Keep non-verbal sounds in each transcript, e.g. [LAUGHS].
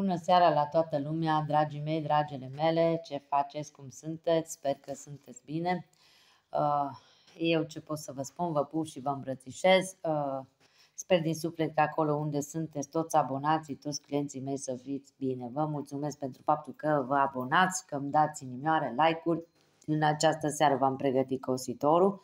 Bună seara la toată lumea, dragii mei, dragele mele, ce faceți, cum sunteți, sper că sunteți bine. Uh, eu ce pot să vă spun, vă pup și vă îmbrățișez. Uh, sper din suflet că acolo unde sunteți toți abonații, toți clienții mei să fiți bine. Vă mulțumesc pentru faptul că vă abonați, că îmi dați inimioare, like-uri. În această seară v-am pregătit cositorul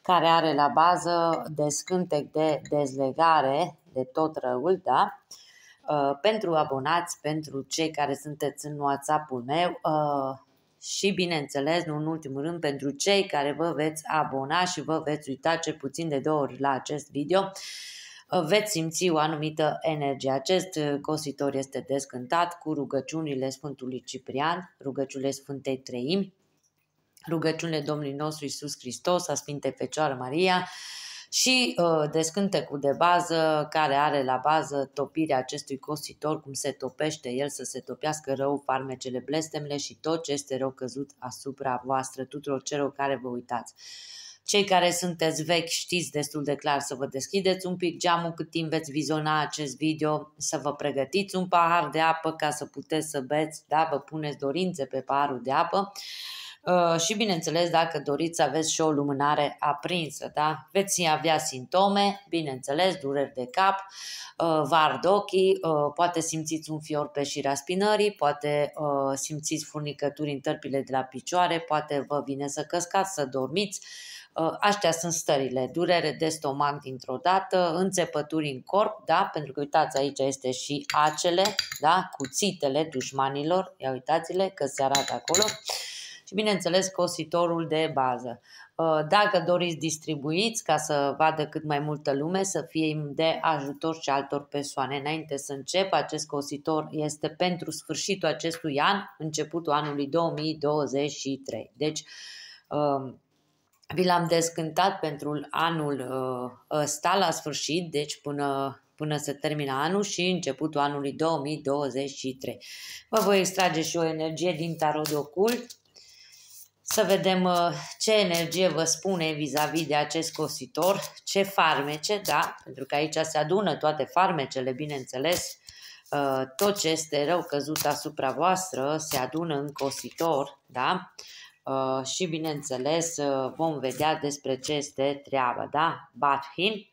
care are la bază descântec de dezlegare de tot răul, da? Uh, Uh, pentru abonați, pentru cei care sunteți în WhatsApp-ul meu uh, și, bineînțeles, nu în ultimul rând, pentru cei care vă veți abona și vă veți uita ce puțin de două ori la acest video. Uh, veți simți o anumită energie. Acest cositor este descântat cu rugăciunile Sfântului Ciprian, rugăciunile Sfântei Treimi, rugăciunile Domnului nostru Isus Hristos, a Sfintei Fecioară Maria, și uh, descântecul de bază care are la bază topirea acestui cositor, cum se topește el să se topească rău farmecele, blestemele și tot ce este rău căzut asupra voastră, tuturor celor care vă uitați. Cei care sunteți vechi știți destul de clar să vă deschideți un pic geamul cât timp veți viziona acest video, să vă pregătiți un pahar de apă ca să puteți să beți, da, vă puneți dorințe pe paharul de apă. Uh, Uh, și bineînțeles dacă doriți să aveți și o lumânare aprinsă, da? veți avea simptome, bineînțeles, dureri de cap, uh, vă ard ochii, uh, poate simțiți un fior pe șirea spinării, poate simțiți furnicături în tărpile de la picioare, poate vă vine să căscați, să dormiți, Astea sunt stările, durere de stomac dintr-o dată, înțepături în corp, da? pentru că uitați aici este și acele, da? cuțitele dușmanilor, ia uitați-le că se arată acolo, uh, și bineînțeles cositorul de bază. Uh, dacă doriți distribuiți ca să vadă cât mai multă lume, să fie de ajutor și altor persoane. Înainte să încep, acest cositor este pentru sfârșitul acestui an, începutul anului 2023. Deci, um, vi l-am descântat pentru anul uh, ăsta la sfârșit, deci până până se termină anul și începutul anului 2023. Vă voi extrage și o energie din tarot de ocult să vedem uh, ce energie vă spune vis-a-vis -vis de acest cositor, ce farmece, da, pentru că aici se adună toate farmecele, bineînțeles, uh, tot ce este rău căzut asupra voastră se adună în cositor, da, uh, și bineînțeles vom vedea despre ce este treaba, da, Bathin,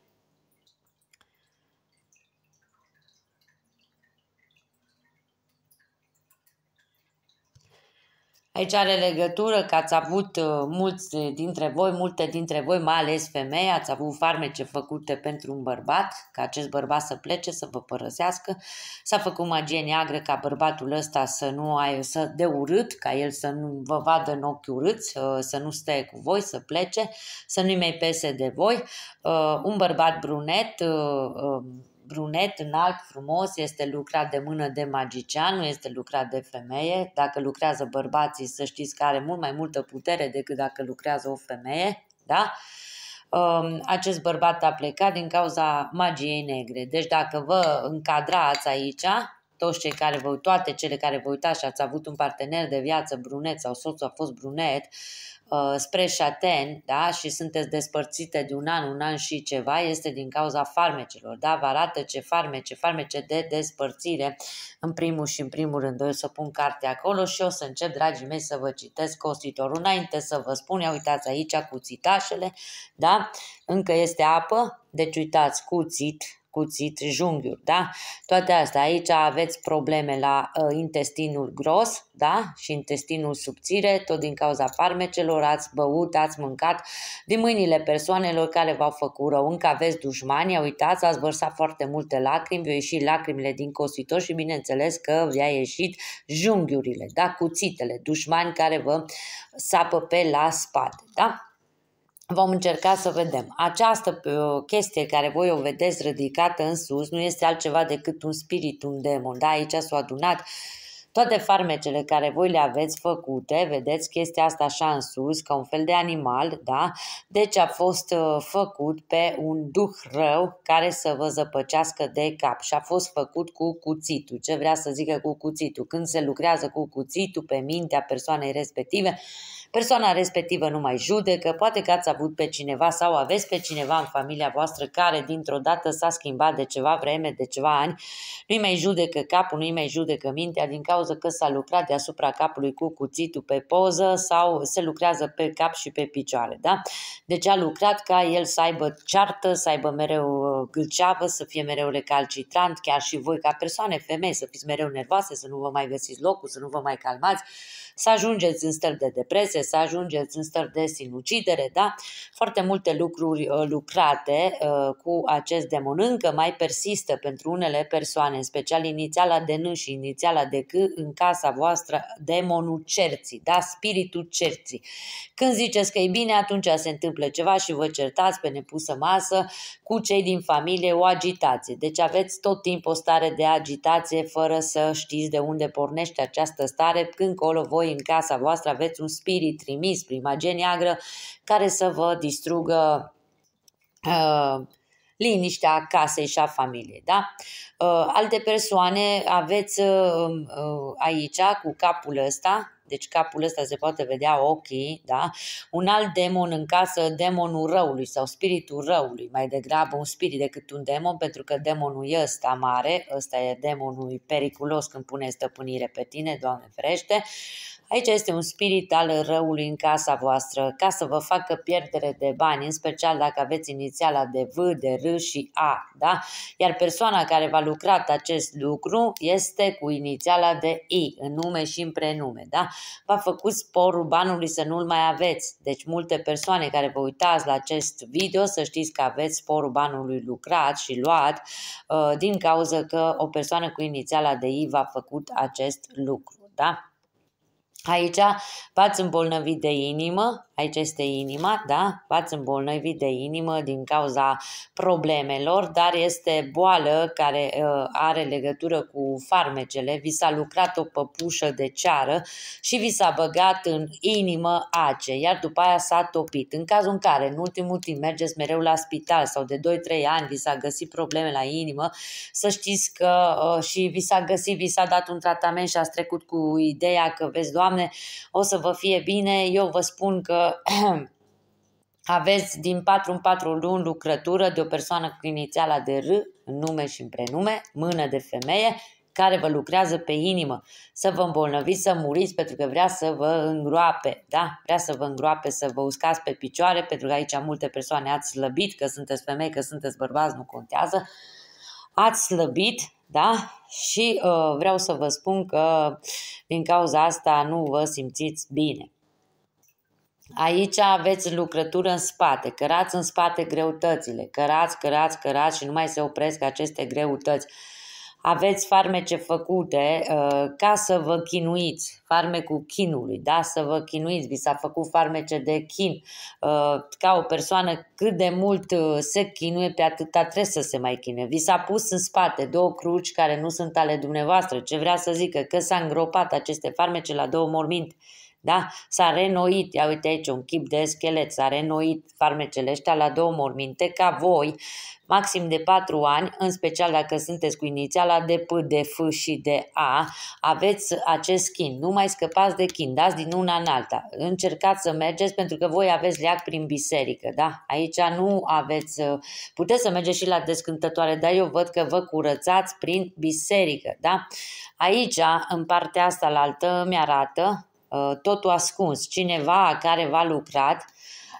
Aici are legătură că ați avut uh, mulți dintre voi, multe dintre voi, mai ales femei, ați avut farmece făcute pentru un bărbat, ca acest bărbat să plece, să vă părăsească. S-a făcut magie neagră ca bărbatul ăsta să nu ai, să de urât, ca el să nu vă vadă în ochi urâți, uh, să nu stea cu voi, să plece, să nu-i mai pese de voi. Uh, un bărbat brunet, um, brunet, înalt, frumos, este lucrat de mână de magician, nu este lucrat de femeie. Dacă lucrează bărbații, să știți că are mult mai multă putere decât dacă lucrează o femeie. Da? Um, acest bărbat a plecat din cauza magiei negre. Deci dacă vă încadrați aici, toți cei care vă, toate cele care vă uitați și ați avut un partener de viață brunet sau soțul a fost brunet, uh, spre șaten, da, și sunteți despărțite de un an, un an și ceva, este din cauza farmecelor, da, vă arată ce farmece, farmece de despărțire, în primul și în primul rând, o să pun cartea acolo și o să încep, dragii mei, să vă citesc costitorul înainte să vă spun, ia uitați aici cuțitașele, da, încă este apă, deci uitați cuțit, cuțit, junghiuri, da? Toate astea. Aici aveți probleme la uh, intestinul gros, da? Și intestinul subțire, tot din cauza farmecelor, ați băut, ați mâncat, din mâinile persoanelor care v-au făcut rău, încă aveți dușmani, uitați, ați vărsat foarte multe lacrimi, vi-au ieșit lacrimile din cositor și bineînțeles că vi-a ieșit junghiurile, da? Cuțitele, dușmani care vă sapă pe la spate, da? Vom încerca să vedem. Această uh, chestie care voi o vedeți ridicată în sus nu este altceva decât un spirit, un demon. Da? Aici s-au adunat toate farmecele care voi le aveți făcute, vedeți chestia asta așa în sus, ca un fel de animal, da? Deci a fost uh, făcut pe un duh rău care să vă zăpăcească de cap și a fost făcut cu cuțitul. Ce vrea să zică cu cuțitul? Când se lucrează cu cuțitul pe mintea persoanei respective, Persoana respectivă nu mai judecă, poate că ați avut pe cineva sau aveți pe cineva în familia voastră care dintr-o dată s-a schimbat de ceva vreme, de ceva ani, nu-i mai judecă capul, nu-i mai judecă mintea din cauza că s-a lucrat deasupra capului cu cuțitul pe poză sau se lucrează pe cap și pe picioare. Da? Deci a lucrat ca el să aibă ceartă, să aibă mereu uh, gâlceavă, să fie mereu recalcitrant, chiar și voi ca persoane femei, să fiți mereu nervoase, să nu vă mai găsiți locul, să nu vă mai calmați, să ajungeți în stări de depresie, să ajungeți în stări de sinucidere, da? Foarte multe lucruri uh, lucrate uh, cu acest demon încă mai persistă pentru unele persoane, în special inițiala de N și inițiala de C în casa voastră demonul cerții, da? Spiritul cerții. Când ziceți că e bine, atunci se întâmplă ceva și vă certați pe nepusă masă cu cei din familie o agitație. Deci aveți tot timpul o stare de agitație fără să știți de unde pornește această stare, când colo voi voi în casa voastră aveți un spirit trimis prin magie neagră care să vă distrugă uh, liniștea casei și a familiei. Da? Uh, alte persoane aveți uh, um, uh, aici cu capul ăsta, deci capul ăsta se poate vedea ochii, da? Un alt demon în casă, demonul răului sau spiritul răului, mai degrabă un spirit decât un demon, pentru că demonul e ăsta mare, ăsta e demonul periculos când pune stăpânire pe tine, Doamne ferește, Aici este un spirit al răului în casa voastră, ca să vă facă pierdere de bani, în special dacă aveți inițiala de V, de R și A, da? Iar persoana care va lucra acest lucru este cu inițiala de I, în nume și în prenume, da? V-a făcut sporul banului să nu-l mai aveți. Deci multe persoane care vă uitați la acest video să știți că aveți sporul banului lucrat și luat uh, din cauza că o persoană cu inițiala de I v-a făcut acest lucru, da? Aici v-ați îmbolnăvit de inimă, aici este inima, da? V-ați îmbolnăvit de inimă din cauza problemelor, dar este boală care uh, are legătură cu farmecele. Vi s-a lucrat o păpușă de ceară și vi s-a băgat în inimă ace, iar după aia s-a topit. În cazul în care în ultimul timp mergeți mereu la spital sau de 2-3 ani vi s-a găsit probleme la inimă, să știți că uh, și vi s-a găsit, vi s-a dat un tratament și ați trecut cu ideea că, vezi, Doamne, o să vă fie bine, eu vă spun că [CLEARS THROAT] aveți din 4 în 4 luni lucrătură de o persoană cu inițiala de R, în nume și în prenume, mână de femeie, care vă lucrează pe inimă, să vă îmbolnăviți, să muriți pentru că vrea să vă îngroape, da? Vrea să vă îngroape, să vă uscați pe picioare, pentru că aici multe persoane ați slăbit, că sunteți femei, că sunteți bărbați, nu contează. Ați slăbit, da? Și uh, vreau să vă spun că din cauza asta nu vă simțiți bine. Aici aveți lucrătură în spate, cărați în spate greutățile, cărați, cărați, cărați și nu mai se opresc aceste greutăți. Aveți farmece făcute uh, ca să vă chinuiți, farmecul chinului, da? să vă chinuiți, vi s-a făcut farmece de chin. Uh, ca o persoană cât de mult uh, se chinuie, pe atâta trebuie să se mai chinuie. Vi s-a pus în spate două cruci care nu sunt ale dumneavoastră. Ce vrea să zică? Că s-a îngropat aceste farmece la două morminte da? S-a renoit, ia uite aici, un chip de schelet, s-a renoit farmecele ăștia la două morminte ca voi, maxim de 4 ani, în special dacă sunteți cu inițiala de P, de F și de A, aveți acest chin. Nu mai scăpați de chin, dați din una în alta. Încercați să mergeți pentru că voi aveți leac prin biserică, da? Aici nu aveți... Puteți să mergeți și la descântătoare, dar eu văd că vă curățați prin biserică, da? Aici, în partea asta la altă, mi arată Uh, totul ascuns. Cineva care v-a lucrat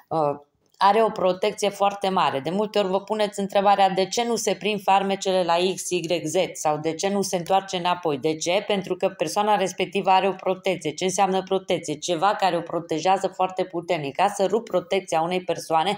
uh, are o protecție foarte mare. De multe ori vă puneți întrebarea de ce nu se prind farmecele la X, Y, Z sau de ce nu se întoarce înapoi. De ce? Pentru că persoana respectivă are o protecție. Ce înseamnă protecție? Ceva care o protejează foarte puternic. Ca să rup protecția unei persoane,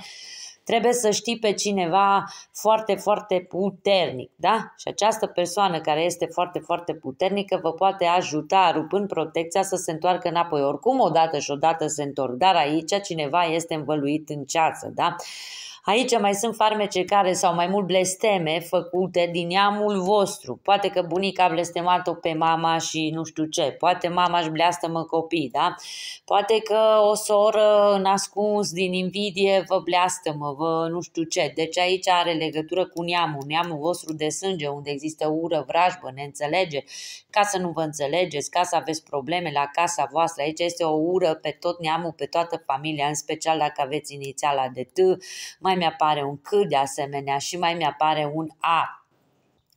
trebuie să știi pe cineva foarte, foarte puternic, da? Și această persoană care este foarte, foarte puternică vă poate ajuta, rupând protecția, să se întoarcă înapoi. Oricum, odată și odată se întorc, dar aici cineva este învăluit în ceață, da? Aici mai sunt farmece care sau mai mult blesteme făcute din neamul vostru. Poate că bunica a blestemat-o pe mama și nu știu ce. Poate mama își bleastă-mă copii, da? Poate că o soră nascuns din invidie vă bleastă-mă, vă nu știu ce. Deci aici are legătură cu neamul, neamul vostru de sânge, unde există ură, vrajbă, neînțelege. ca să nu vă înțelegeți, ca să aveți probleme la casa voastră. Aici este o ură pe tot neamul, pe toată familia, în special dacă aveți inițiala de T. Mai mai mi-apare un C de asemenea și mai mi-apare un A.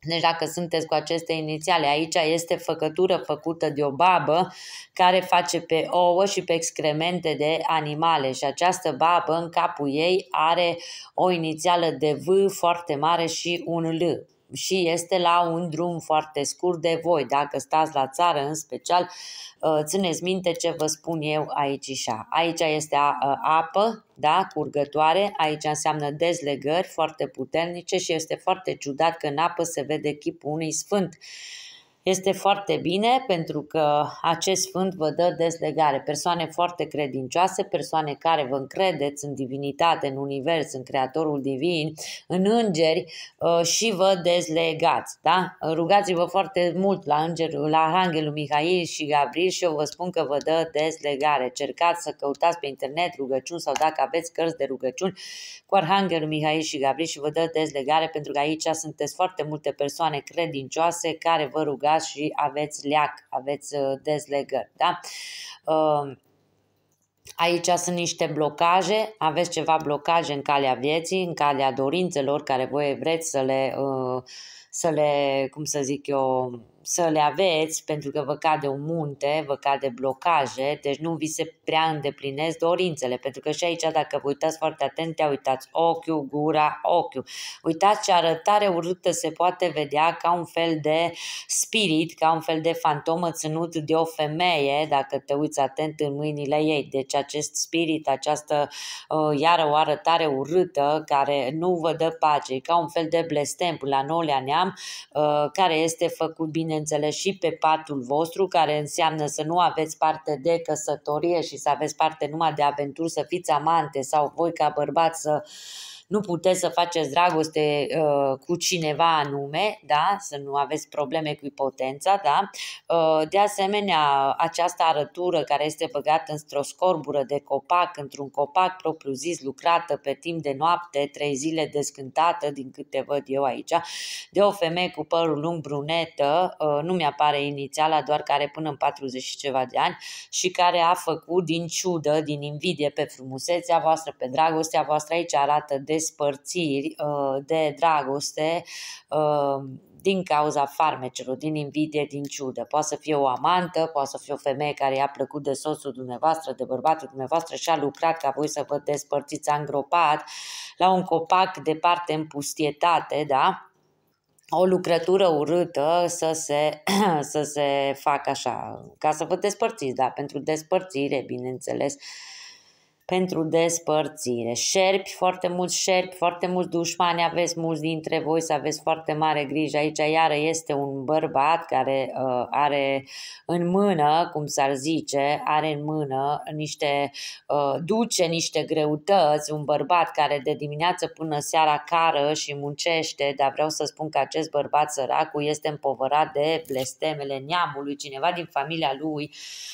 Deci dacă sunteți cu aceste inițiale, aici este făcătură făcută de o babă care face pe ouă și pe excremente de animale și această babă în capul ei are o inițială de V foarte mare și un L și este la un drum foarte scurt de voi. Dacă stați la țară, în special, uh, țineți minte ce vă spun eu aici și Aici este uh, apă, da, curgătoare, aici înseamnă dezlegări foarte puternice și este foarte ciudat că în apă se vede chipul unui sfânt. Uh, este foarte bine pentru că acest sfânt vă dă dezlegare. Persoane foarte credincioase, persoane care vă încredeți în divinitate, în univers, în creatorul divin, în îngeri uh, și vă dezlegați. Da? Rugați-vă foarte mult la, înger, la Arhanghelul Mihail și Gabriel și eu vă spun că vă dă dezlegare. Cercați să căutați pe internet rugăciuni sau dacă aveți cărți de rugăciuni cu Arhanghelul Mihail și Gabriel și vă dă dezlegare pentru că aici sunteți foarte multe persoane credincioase care vă rugați uitați și aveți leac, aveți uh, dezlegări. Da? Um, aici sunt niște blocaje, aveți ceva blocaje în calea vieții, în calea dorințelor care voi vreți să le, uh, să le cum să zic eu, să le aveți pentru că vă cade un munte, vă cade blocaje, deci nu vi se prea îndeplinesc dorințele, pentru că și aici dacă vă uitați foarte atent, uitați ochiul, gura, ochiul. Uitați ce arătare urâtă se poate vedea ca un fel de spirit, ca un fel de fantomă ținut de o femeie, dacă te uiți atent în mâinile ei. Deci acest spirit, această uh, iară o arătare urâtă care nu vă dă pace, ca un fel de blestem la nouălea neam uh, ă, care este făcut bine bineînțeles, și pe patul vostru, care înseamnă să nu aveți parte de căsătorie și să aveți parte numai de aventuri, să fiți amante sau voi ca bărbați să uh, nu puteți să faceți dragoste uh, cu cineva anume, da? să nu aveți probleme cu ipotența. Da? Uh, de asemenea, această arătură care este băgată într-o scorbură de copac, într-un copac propriu-zis, lucrată pe timp de noapte, trei zile descântată, din câte văd eu aici, de o femeie cu părul lung brunetă, uh, nu mi-apare inițiala, doar care până în 40 și ceva de ani și care a făcut din ciudă, din invidie pe frumusețea voastră, pe dragostea voastră, aici arată de despărțiri uh, de dragoste uh, din cauza farmecelor, din invidie, din ciudă. Poate să fie o amantă, poate să fie o femeie care i-a plăcut de soțul dumneavoastră, de bărbatul dumneavoastră și a lucrat ca voi să vă despărțiți, îngropat la un copac departe în pustietate, da? o lucrătură urâtă să se, [CLEARS THROAT] să se facă așa, ca să vă despărțiți, da, pentru despărțire, bineînțeles, uh, pentru despărțire. Șerpi, foarte mulți șerpi, foarte mulți dușmani aveți mulți dintre voi să aveți foarte mare grijă. Aici iară este un bărbat care uh, are în mână, cum s-ar zice, are în mână niște, uh, duce niște greutăți, un bărbat care de dimineață până seara cară și muncește, dar vreau să spun că acest bărbat săracul este împovărat de blestemele neamului. Cineva din familia lui,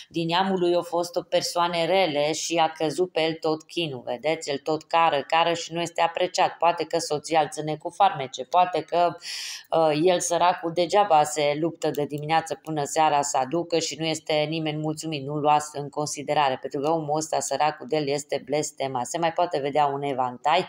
din neamul lui a fost o persoană rele și a căzut pe pe el tot chinul, vedeți? El tot cară, cară și nu este apreciat. Poate că soția îl ține cu farmece, poate că uh, el săracul degeaba se luptă de dimineață până seara să aducă și nu este nimeni mulțumit, nu luați în considerare, pentru că omul ăsta săracul de el este blestema. Se mai poate vedea un evantai,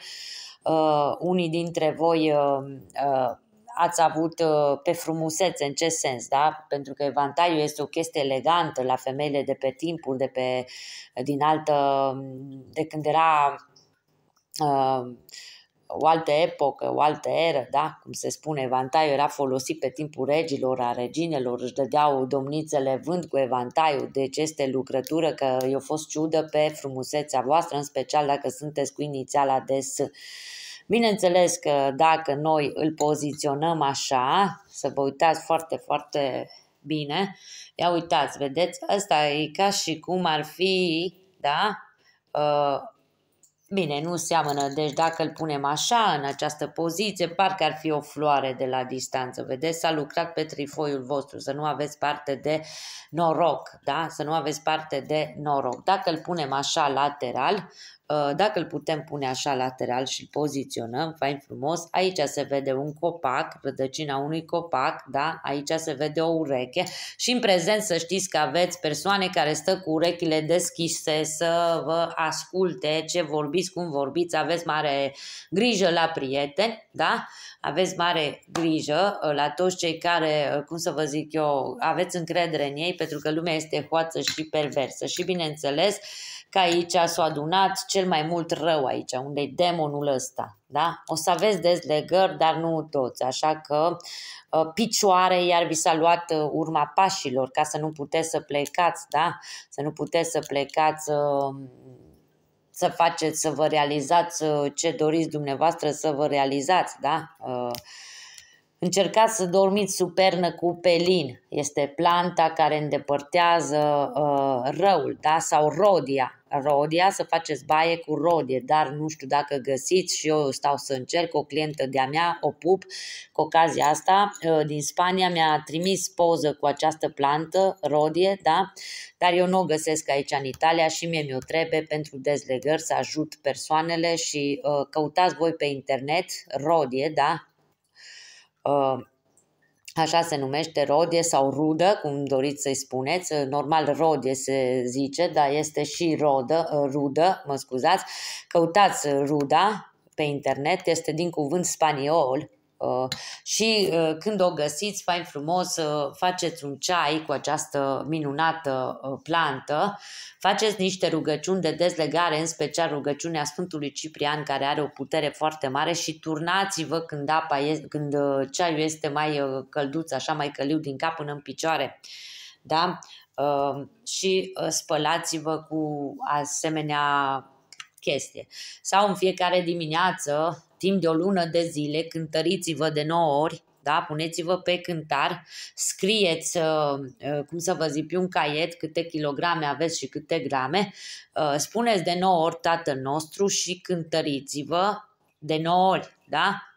uh, unii dintre voi uh, uh, ați avut uh, pe frumusețe, în ce sens, da? Pentru că evantaiul este o chestie elegantă la femeile de pe timpul de pe, din altă, de când era uh, o altă epocă, o altă eră, da? cum se spune, evantaiul era folosit pe timpul regilor, a reginelor, își dădeau domnițele vând cu evantaiul, deci este lucrătură că eu fost ciudă pe frumusețea voastră, în special dacă sunteți cu inițiala de S. Bineînțeles că dacă noi îl poziționăm așa, să vă uitați foarte, foarte bine, ia uitați, vedeți, asta e ca și cum ar fi, da? Uh, bine, nu seamănă, deci dacă îl punem așa, în această poziție, parcă ar fi o floare de la distanță. Vedeți, s-a lucrat pe trifoiul vostru, să nu aveți parte de noroc, da? Să nu aveți parte de noroc. Dacă îl punem așa lateral, Uh, dacă îl putem pune așa lateral și îl poziționăm, fain frumos, aici se vede un copac, rădăcina unui copac, da? aici se vede o ureche și în prezent să știți că aveți persoane care stă cu urechile deschise să vă asculte ce vorbiți, cum vorbiți, aveți mare grijă la prieteni, da? aveți mare grijă uh, la toți cei care, uh, cum să vă zic eu, aveți încredere în ei pentru că lumea este hoață și perversă și bineînțeles că aici s-a adunat cel mai mult rău aici, unde e demonul ăsta. Da? O să aveți dezlegări, dar nu toți, așa că ă, picioare iar vi s-a luat ă, urma pașilor ca să nu puteți să plecați, da? să nu puteți să plecați ă, să faceți, să vă realizați ce doriți dumneavoastră să vă realizați, da? Încercați să dormiți supernă cu pelin. Este planta care îndepărtează uh, răul, da? Sau rodia, rodia, să faceți baie cu rodie, dar nu știu dacă găsiți și eu stau să încerc, o clientă de-a mea, o pup, cu ocazia asta, uh, din Spania mi-a trimis poză cu această plantă, rodie, da? Dar eu nu o găsesc aici în Italia și mie mi-o trebuie pentru dezlegări să ajut persoanele și uh, căutați voi pe internet rodie, da? Uh, Așa se numește rodie sau rudă, cum doriți să-i spuneți. Normal rodie se zice, dar este și rodă, rudă, mă scuzați. Căutați ruda pe internet, este din cuvânt spaniol, Uh, și uh, când o găsiți, fain frumos, uh, faceți un ceai cu această minunată plantă, faceți niște rugăciuni de dezlegare, în special rugăciunea Sfântului Ciprian, care are o putere foarte mare și turnați-vă când, apa este, când ceaiul este mai călduț, așa mai căliu din cap până în picioare. Da? Și spălați-vă cu asemenea chestie. Sau în fiecare dimineață timp de o lună de zile, cântăriți-vă de 9 ori, da? puneți-vă pe cântar, scrieți, uh, uh, cum să vă zic, pe un caiet câte kilograme aveți și câte grame, uh, spuneți de 9 ori Tatăl nostru și cântăriți-vă de 9 ori, da?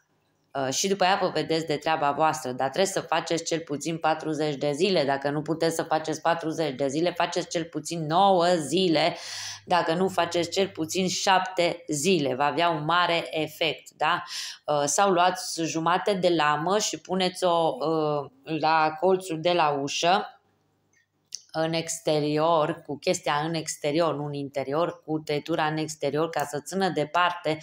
Uh, și după aia vă vedeți de treaba voastră, dar trebuie să faceți cel puțin 40 de zile. Dacă nu puteți să faceți 40 de zile, faceți cel puțin 9 zile. Dacă nu faceți cel puțin 7 zile, va avea un mare efect. Da? Uh, sau luați jumate de lamă și puneți-o uh, la colțul de la ușă în exterior, cu chestia în exterior, nu în interior, cu tăietura în exterior ca să țină departe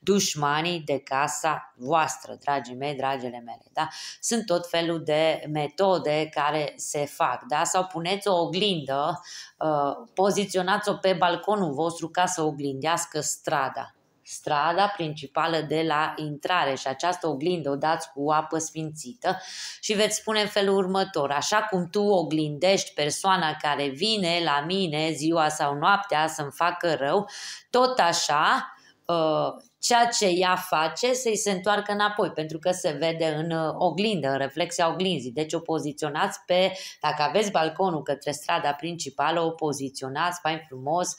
dușmanii de casa voastră, dragii mei, dragele mele. Da? Sunt tot felul de metode care se fac. Da? Sau puneți o oglindă, uh, poziționați-o pe balconul vostru ca să oglindească strada strada principală de la intrare și această oglindă o dați cu apă sfințită și veți spune în felul următor, așa cum tu oglindești persoana care vine la mine ziua sau noaptea să-mi facă rău, tot așa ă, ceea ce ea face să-i se întoarcă înapoi, pentru că se vede în ă, oglindă, în reflexia oglinzii. Deci o poziționați pe, dacă aveți balconul către strada principală, o poziționați fain frumos,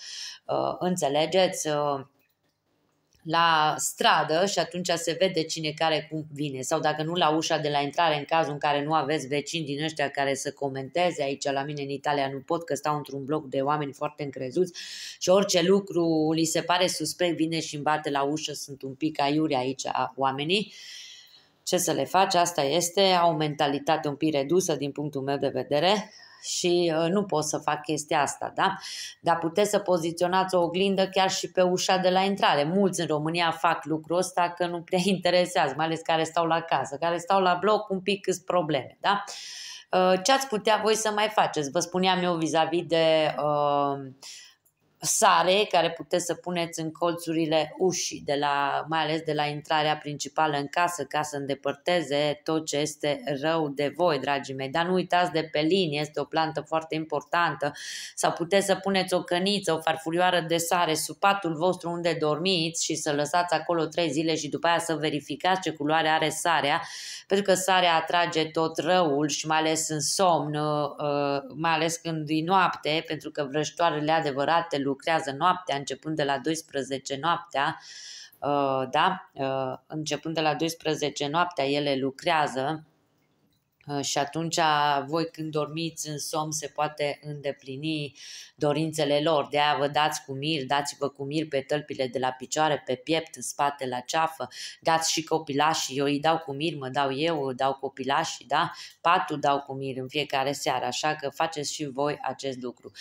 ă, înțelegeți, la stradă și atunci se vede cine care cum vine sau dacă nu la ușa de la intrare în cazul în care nu aveți vecini din ăștia care să comenteze aici la mine în Italia nu pot că stau într-un bloc de oameni foarte încrezuți și orice lucru li se pare suspect vine și îmi bate la ușă, sunt un pic aiuri aici oamenii ce să le faci, asta este, au o mentalitate un pic redusă din punctul meu de vedere, și uh, nu pot să fac chestia asta, da? Dar puteți să poziționați o oglindă chiar și pe ușa de la intrare. Mulți în România fac lucrul ăsta că nu prea [LAUGHS] interesează, mai ales care stau la casă, care stau la bloc, un pic câți probleme, da? Uh, ce ați putea voi să mai faceți? Vă spuneam eu vis-a-vis de uh, sare care puteți să puneți în colțurile ușii, de la, mai ales de la intrarea principală în casă, ca să îndepărteze tot ce este rău de voi, dragii mei. Dar nu uitați de pelin, este o plantă foarte importantă. Sau puteți să puneți o căniță, o farfurioară de sare sub patul vostru unde dormiți și să lăsați acolo trei zile și după aia să verificați ce culoare are sarea, pentru că sarea atrage tot răul și mai ales în somn, uh, mai ales când e noapte, pentru că vrăjitoarele adevărate lucrează lucrează noaptea, începând de la 12 noaptea, uh, da? Uh, începând de la 12 noaptea ele lucrează Ă, și atunci voi când dormiți în somn se poate îndeplini dorințele lor. De aia vă dați cu mir, dați-vă cu mir pe tălpile de la picioare, pe piept, în spate, la ceafă, dați și copilașii, eu îi dau cu mir, mă dau eu, dau copilașii, da? Patul dau cu mir în fiecare seară, așa că faceți și voi acest lucru.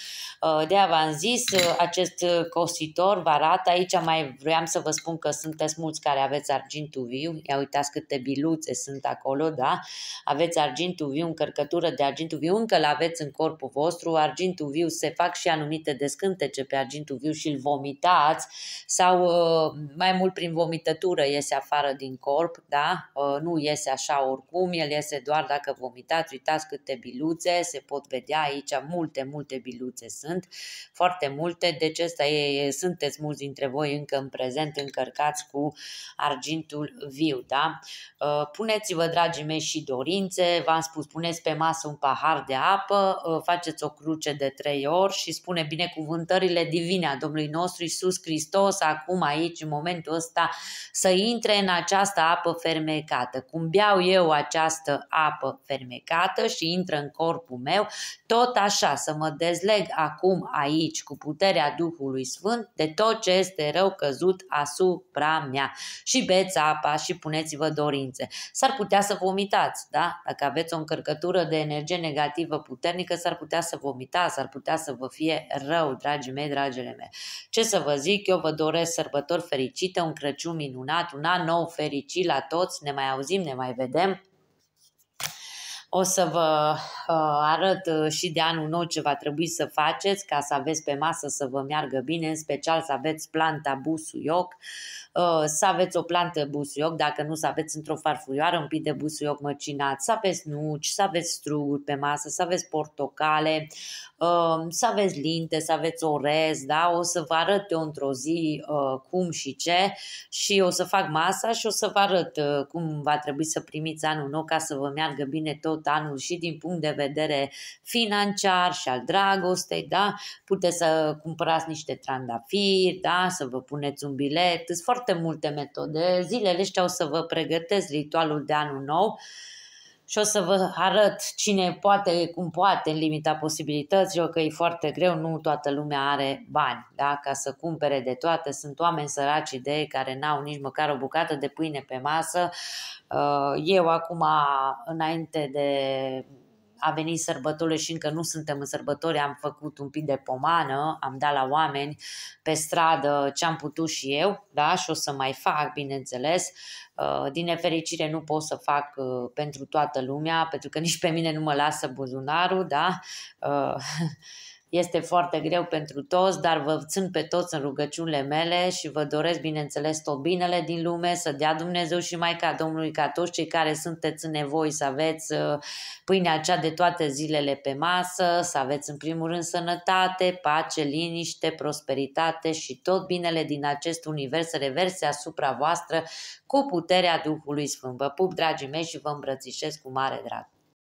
Ă, de aia v-am zis, ă, acest cositor vă arată, aici mai vreau să vă spun că sunteți mulți care aveți argintul viu, ia uitați câte biluțe sunt acolo, da? Aveți argintul argintul viu, încărcătură de argintul viu, încă îl aveți în corpul vostru, argintul viu se fac și anumite descântece pe argintul viu și îl vomitați sau uh, mai mult prin vomitătură iese afară din corp, da? Uh, nu iese așa oricum, el iese doar dacă vomitați, uitați câte biluțe, se pot vedea aici, multe, multe biluțe sunt, foarte multe, deci ăsta e, sunteți mulți dintre voi încă în prezent încărcați cu argintul viu, da? Uh, puneți-vă, dragii mei, și dorințe, v-am spus, puneți pe masă un pahar de apă, ă, faceți o cruce de trei ori și spune binecuvântările divine a Domnului nostru Isus Hristos acum aici, în momentul ăsta, să intre în această apă fermecată. Cum beau eu această apă fermecată și intră în corpul meu, tot așa să mă dezleg acum aici cu puterea Duhului Sfânt de tot ce este rău căzut asupra mea. Și beți apa și puneți-vă dorințe. S-ar putea să vomitați, da? Dacă aveți o încărcătură de energie negativă puternică, s-ar putea să vomita s-ar putea să vă fie rău, dragii mei, dragile mele. Ce să vă zic, eu vă doresc sărbători fericite, un Crăciun minunat, un an nou fericit la toți, ne mai auzim, ne mai vedem. O să vă uh, arăt uh, și de anul nou ce va trebui să faceți ca să aveți pe masă să vă meargă bine, în special să aveți planta busuioc, uh, să aveți o plantă busuioc, dacă nu să aveți într-o farfurioară un pic de busuioc măcinat, să aveți nuci, să aveți struguri pe masă, să aveți portocale, să aveți linte, să aveți orez, da? o să vă arăt eu într-o zi cum și ce și o să fac masa și o să vă arăt cum va trebui să primiți anul nou ca să vă meargă bine tot anul și din punct de vedere financiar și al dragostei, da? Puteți să cumpărați niște trandafiri, da? Să vă puneți un bilet, sunt foarte multe metode. Zilele ăștia o să vă pregătesc ritualul de anul nou și o să vă arăt cine poate, cum poate, în limita posibilităților, că e foarte greu, nu toată lumea are bani da? ca să cumpere de toate. Sunt oameni săraci de care n-au nici măcar o bucată de pâine pe masă. Uh, eu acum, înainte de a venit sărbătorile și încă nu suntem în sărbători, am făcut un pic de pomană, am dat la oameni pe stradă ce am putut și eu, da, și o să mai fac, bineînțeles. Uh, din nefericire nu pot să fac uh, pentru toată lumea, pentru că nici pe mine nu mă lasă buzunarul, da. Uh, [LAUGHS] Este foarte greu pentru toți, dar vă țin pe toți în rugăciunile mele și vă doresc, bineînțeles, tot binele din lume, să dea Dumnezeu și Maica Domnului ca toți cei care sunteți în nevoi să aveți uh, pâinea cea de toate zilele pe masă, să aveți în primul rând sănătate, pace, liniște, prosperitate și tot binele din acest univers să reverse asupra voastră cu puterea Duhului Sfânt. Vă pup, dragii mei, și vă îmbrățișez cu mare drag.